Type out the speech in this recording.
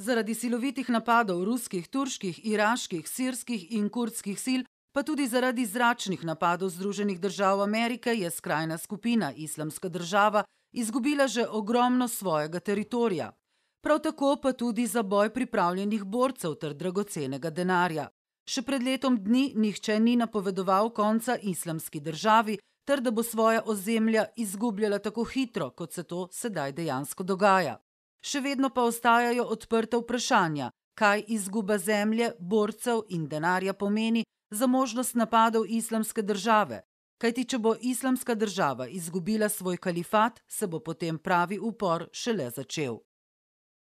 Zaradi silovitih napadov ruskih, turških, iraških, sirskih in kurdskih sil, pa tudi zaradi zračnih napadov Združenih držav Amerike, je skrajna skupina Islamska država izgubila že ogromno svojega teritorija. Prav tako pa tudi za boj pripravljenih borcev ter dragocenega denarja. Še pred letom dni nihče ni napovedoval konca islamski državi, ter da bo svoja ozemlja izgubljala tako hitro, kot se to sedaj dejansko dogaja. Še vedno pa ostajajo odprta vprašanja, kaj izguba zemlje, borcev in denarja pomeni za možnost napadov islamske države. Kajti, če bo islamska država izgubila svoj kalifat, se bo potem pravi upor šele začel.